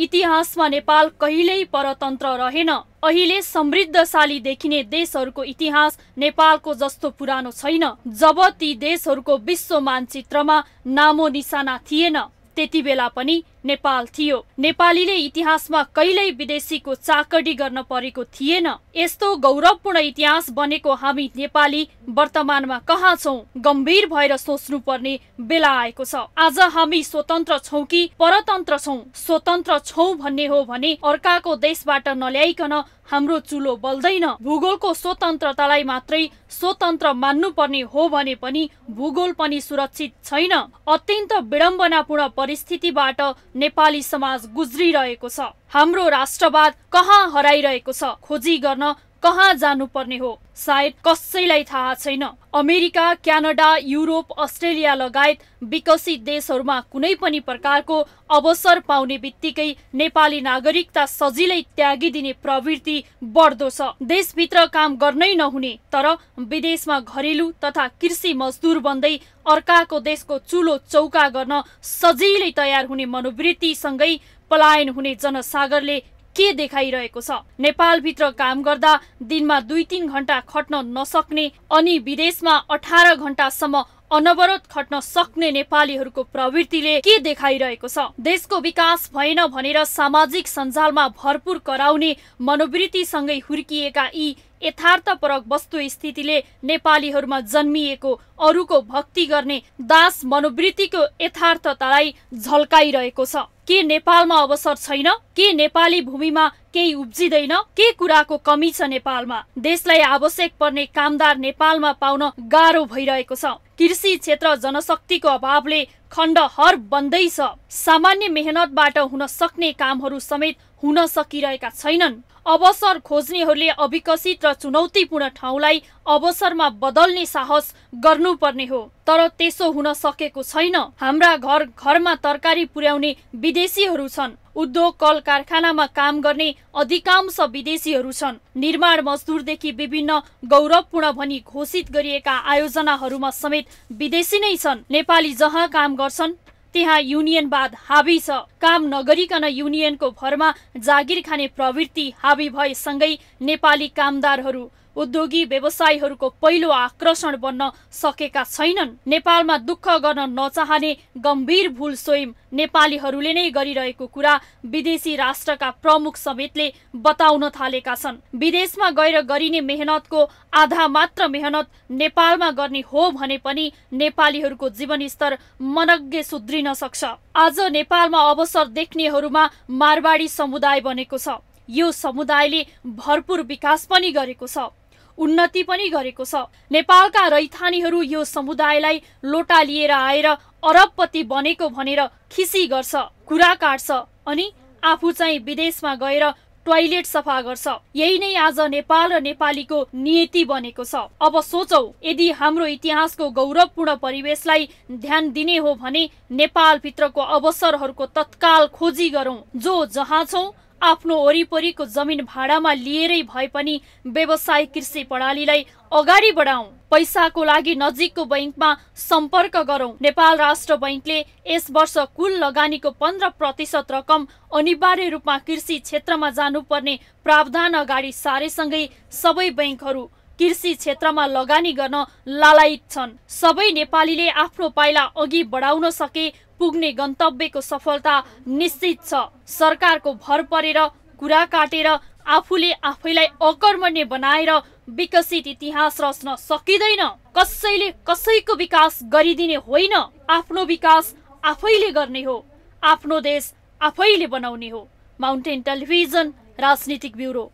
इतिहासमा नेपाल कहिल्यै परतन्त्र रहेन अहिले समृद्धशाली देखिने देशहरूको इतिहास नेपालको जस्तो पुरानो छैन जब ती देशहरूको विश्व मानचित्रमा नामो निशाना थिएन त्यति बेला पनि नेपाल थियो नेपालीले इतिहासमा कहिल्यै विदेशीको चाकडी गर्न परेको थिएन यस्तो गौरवपूर्ण इतिहास बनेको हामी नेपाली वर्तमानमा कहाँ छौ गम्भीर भएर सोच्नु पर्ने बेला आएको छ आज हामी स्वतन्त्र छौँ कि परतन्त्र छौ स्वतन्त्र छौँ भन्ने हो भने अर्काको देशबाट नल्याइकन हाम्रो चुलो बल्दैन भूगोलको स्वतन्त्रतालाई मात्रै स्वतन्त्र मान्नु पर्ने हो भने पनि भूगोल पनि सुरक्षित छैन अत्यन्त विडम्बनापूर्ण परिस्थितिबाट नेपाली समाज गुज्रिरहेको छ हाम्रो राष्ट्रवाद कहाँ हराइरहेको छ खोजी गर्न कहाँ जानुपर्ने हो सायद कसैलाई थाहा छैन अमेरिका क्यानाडा युरोप अस्ट्रेलिया लगायत विकसित देशहरूमा कुनै पनि प्रकारको अवसर पाउने बित्तिकै नेपाली नागरिकता सजिलै त्यागिदिने प्रवृत्ति बढ्दो छ देशभित्र काम गर्नै नहुने तर विदेशमा घरेलु तथा कृषि मजदुर बन्दै अर्काको देशको चुलो चौका गर्न सजिलै तयार हुने मनोवृत्तिसँगै पलायन हुने जनसागरले के देखाइरहेको छ नेपालभित्र काम गर्दा दिनमा दुई तिन घण्टा खट्न नसक्ने अनि विदेशमा अठार घण्टासम्म अनवरत खट्न सक्ने नेपालीहरूको प्रवृत्तिले के देखाइरहेको छ देशको विकास भएन भनेर सामाजिक सञ्जालमा भरपूर कराउने मनोवृत्तिसँगै हुर्किएका यी यथार्थपरक वस्तुस्थितिले नेपालीहरूमा जन्मिएको अरूको भक्ति गर्ने दास मनोवृत्तिको यथार्थतालाई झल्काइरहेको छ के नेपालमा अवसर छैन के नेपाली भूमिमा केही उब्जिँदैन के कुराको कमी छ नेपालमा देशलाई आवश्यक पर्ने कामदार नेपालमा पाउन गाह्रो भइरहेको छ कृषि क्षेत्र जनशक्तिको अभावले खण्ड हर बन्दै छ सामान्य मेहनतबाट हुन सक्ने कामहरू समेत हुन सकिरहेका छैनन् अवसर खोज्नेहरूले अविकसित र चुनौतीपूर्ण ठाउँलाई अवसरमा बदल्ने साहस गर्नुपर्ने हो तर त्यसो हुन सकेको छैन हाम्रा घर घरमा तरकारी पुर्याउने विदेशीहरू छन् उद्योग कल कारखानामा काम गर्ने अधिकांश विदेशीहरू छन् निर्माण मजदुरदेखि विभिन्न गौरवपूर्ण भनी घोषित गरिएका आयोजनाहरूमा समेत विदेशी नै छन् नेपाली जहाँ काम गर्छन् त्यहाँ युनियनवाद हावी छ काम नगरिकन युनियनको भरमा जागिर खाने प्रवृत्ति हाबी भएसँगै नेपाली कामदारहरू उद्योगी व्यवसायीहरूको पहिलो आकर्षण बन्न सकेका छैनन् नेपालमा दुःख गर्न नचाहने गम्भीर भूल स्वयं नेपालीहरूले नै गरिरहेको कुरा विदेशी राष्ट्रका प्रमुख समेतले बताउन थालेका छन् विदेशमा गएर गरिने मेहनतको आधा मात्र मेहनत नेपालमा गर्ने हो भने पनि नेपालीहरूको जीवनस्तर मनज्ञ सुध्रिन सक्छ आज नेपालमा अवसर देख्नेहरूमा मारवाडी समुदाय बनेको छ यो समुदायले भरपूर विकास पनि गरेको छ उन्नति पनि गरेको छ नेपालका रैथानीहरू यो समुदायलाई लोटा लिएर आएर अरबपति बनेको भनेर खिसी गर्छ कुरा काट्छ अनि आफू चाहिँ विदेशमा गएर टोयलेट सफा गर्छ यही नै आज नेपाल र नेपालीको नियति बनेको छ अब सोचौ यदि हाम्रो इतिहासको गौरवपूर्ण परिवेशलाई ध्यान दिने हो भने नेपालभित्रको अवसरहरूको तत्काल खोजी गरौँ जो जहाँ छौ आफ्नो वरिपरिको जमिन भाडामा लिएरै भए पनि व्यवसाय कृषि प्रणालीलाई अगाडि बढाउँ पैसाको लागि नजिकको बैङ्कमा सम्पर्क गरौँ नेपाल राष्ट्र बैङ्कले यस वर्ष कुल लगानीको पन्ध्र प्रतिशत रकम अनिवार्य रूपमा कृषि क्षेत्रमा जानुपर्ने प्रावधान अगाडि सारेसँगै सबै बैङ्कहरू कृषि क्षेत्रमा लगानी गर्न लालायित छन् सबै नेपालीले आफ्नो पाइला अघि बढाउन सके पुग्ने गन्तव्यको सफलता निश्चित छ सरकारको भर परेर कुरा काटेर आफूले आफैलाई अकर्मण्य बनाएर विकसित इतिहास रच्न सकिँदैन कसैले कसैको विकास गरिदिने होइन आफ्नो विकास आफैले गर्ने हो आफ्नो देश आफैले बनाउने हो माउन्टेन टेलिभिजन राजनीतिक ब्युरो